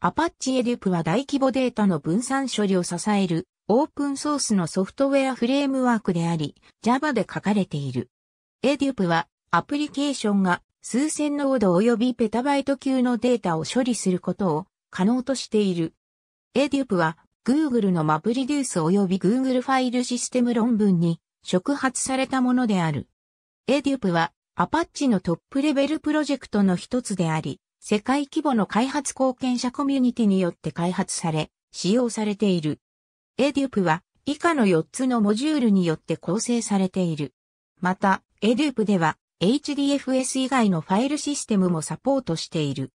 アパッチエデュプは大規模データの分散処理を支えるオープンソースのソフトウェアフレームワークであり、Java で書かれている。エデュプはアプリケーションが数千ノード及びペタバイト級のデータを処理することを可能としている。エデュプは Google のマプリデュース及び Google ファイルシステム論文に触発されたものである。エデュプはアパッチのトップレベルプロジェクトの一つであり、世界規模の開発貢献者コミュニティによって開発され、使用されている。エデュープは以下の4つのモジュールによって構成されている。また、エデュープでは HDFS 以外のファイルシステムもサポートしている。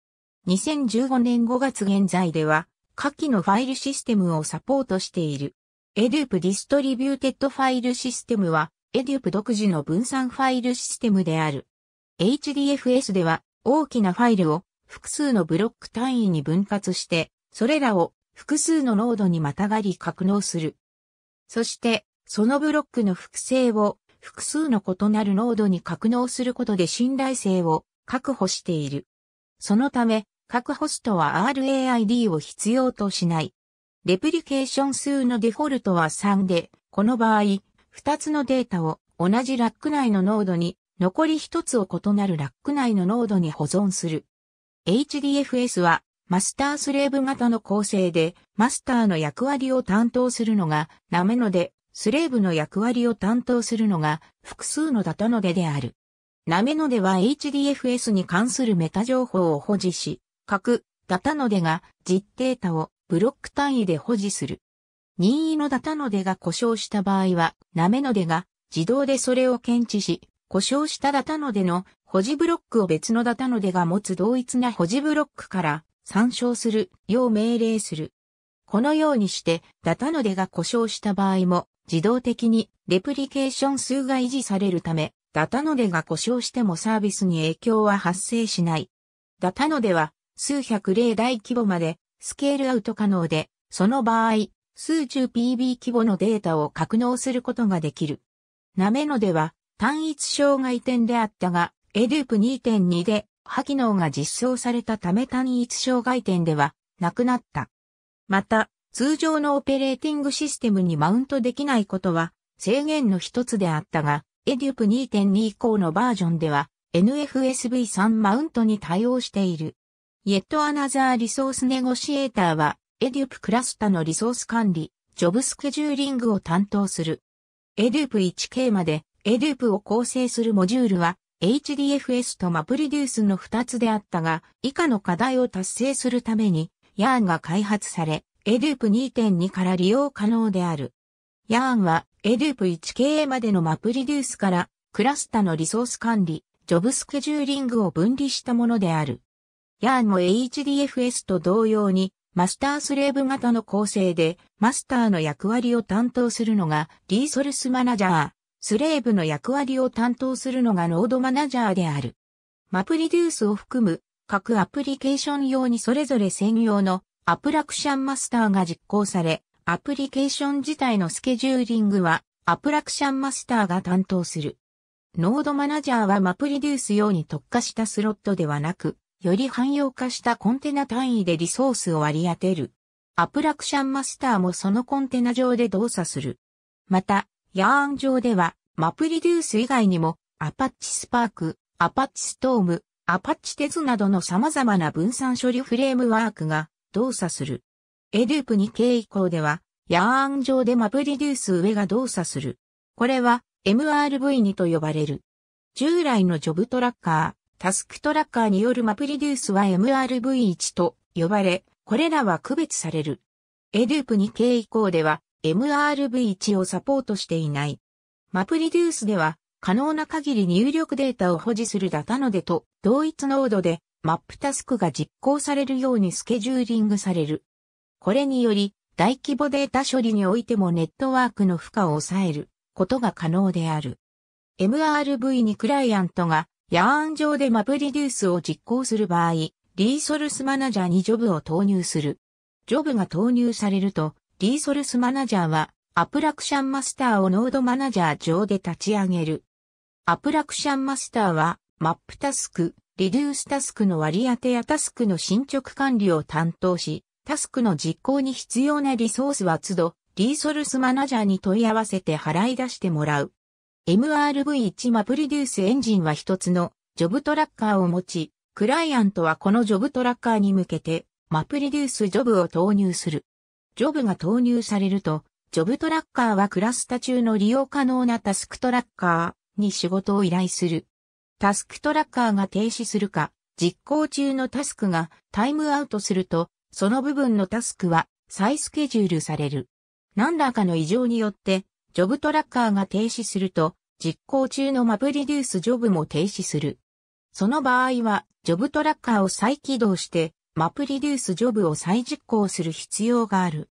2015年5月現在では、下記のファイルシステムをサポートしている。エデュープディストリビューテッドファイルシステムは、エデュープ独自の分散ファイルシステムである。HDFS では、大きなファイルを複数のブロック単位に分割して、それらを複数のノードにまたがり格納する。そして、そのブロックの複製を複数の異なるノードに格納することで信頼性を確保している。そのため、各ホストは RAID を必要としない。レプリケーション数のデフォルトは3で、この場合、2つのデータを同じラック内のノードに、残り1つを異なるラック内のノードに保存する。HDFS はマスタースレーブ型の構成でマスターの役割を担当するのがナメノでスレーブの役割を担当するのが複数のダタノデである。ナメノでは HDFS に関するメタ情報を保持し、各ダタノデが実データをブロック単位で保持する。任意のダタノデが故障した場合は、ナメノデが自動でそれを検知し、故障したダタノデの保持ブロックを別のダタノデが持つ同一な保持ブロックから参照するよう命令する。このようにして、ダタノデが故障した場合も、自動的にレプリケーション数が維持されるため、ダタノデが故障してもサービスに影響は発生しない。ダタノデは、数百例大規模まで、スケールアウト可能で、その場合、数十 PB 規模のデータを格納することができる。なめのでは、単一障害点であったが、EDUP 2.2で破機能が実装されたため単一障害点ではなくなった。また、通常のオペレーティングシステムにマウントできないことは制限の一つであったが、EDUP 2.2以降のバージョンでは NFSV3 マウントに対応している。Yet Another Resource Negotiator は EDUP クラスタのリソース管理、ジョブスケジューリングを担当する。デュープ 1K までデュープを構成するモジュールは HDFS とマプリデュースの2つであったが、以下の課題を達成するために、ヤーンが開発され、EDUP 2.2から利用可能である。ヤーンは EDUP 1 k 営までのマプリデュースから、クラスタのリソース管理、ジョブスケジューリングを分離したものである。ヤーンも HDFS と同様に、マスタースレーブ型の構成で、マスターの役割を担当するのが、リーソルスマナジャー。スレーブの役割を担当するのがノードマナジャーである。マプリデュースを含む各アプリケーション用にそれぞれ専用のアプラクションマスターが実行され、アプリケーション自体のスケジューリングはアプラクションマスターが担当する。ノードマナジャーはマプリデュース用に特化したスロットではなく、より汎用化したコンテナ単位でリソースを割り当てる。アプラクションマスターもそのコンテナ上で動作する。また、ヤーン上では、マプリデュース以外にも、アパッチスパーク、アパッチストーム、アパッチテズなどの様々な分散処理フレームワークが動作する。エループ 2K 以降では、ヤーン上でマプリデュース上が動作する。これは MRV2 と呼ばれる。従来のジョブトラッカー、タスクトラッカーによるマプリデュースは MRV1 と呼ばれ、これらは区別される。エループ 2K 以降では、MRV1 をサポートしていない。マプリデュースでは、可能な限り入力データを保持するダタノデと同一ノードでマップタスクが実行されるようにスケジューリングされる。これにより大規模データ処理においてもネットワークの負荷を抑えることが可能である。MRV にクライアントがヤーン上でマプリデュースを実行する場合、リーソルスマナジャーにジョブを投入する。ジョブが投入されると、リーソルスマナジャーは、アプラクションマスターをノードマナジャー上で立ち上げる。アプラクションマスターは、マップタスク、リデュースタスクの割り当てやタスクの進捗管理を担当し、タスクの実行に必要なリソースは都度、リーソルスマナジャーに問い合わせて払い出してもらう。MRV1 マプリデュースエンジンは一つのジョブトラッカーを持ち、クライアントはこのジョブトラッカーに向けてマプリデュースジョブを投入する。ジョブが投入されると、ジョブトラッカーはクラスタ中の利用可能なタスクトラッカーに仕事を依頼する。タスクトラッカーが停止するか、実行中のタスクがタイムアウトすると、その部分のタスクは再スケジュールされる。何らかの異常によって、ジョブトラッカーが停止すると、実行中のマブリデュースジョブも停止する。その場合は、ジョブトラッカーを再起動して、マプリデュースジョブを再実行する必要がある。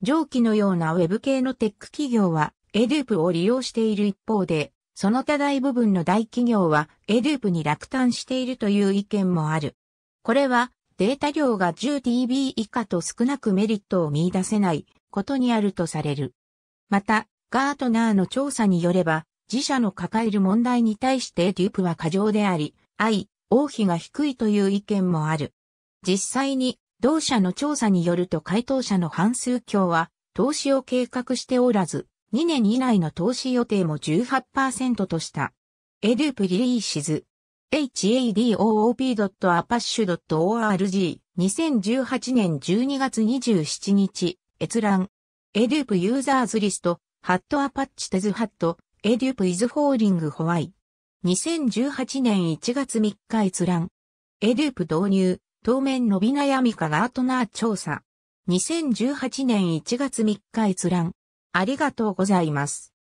上記のようなウェブ系のテック企業は、エドゥープを利用している一方で、その他大部分の大企業は、エドゥープに落胆しているという意見もある。これは、データ量が 10TB 以下と少なくメリットを見出せないことにあるとされる。また、ガートナーの調査によれば、自社の抱える問題に対してエデュープは過剰であり、I、王妃が低いという意見もある。実際に、同社の調査によると回答者の半数強は、投資を計画しておらず、2年以内の投資予定も18%とした。エループリリーシズ。hadoop.apash.org 2018年12月27日閲覧。エループユーザーズリスト、ハットアパッチテズハット、エループイズホーリングホワイ。2018年1月3日閲覧。エループ導入、当面伸び悩みかラートナー調査。2018年1月3日閲覧。ありがとうございます。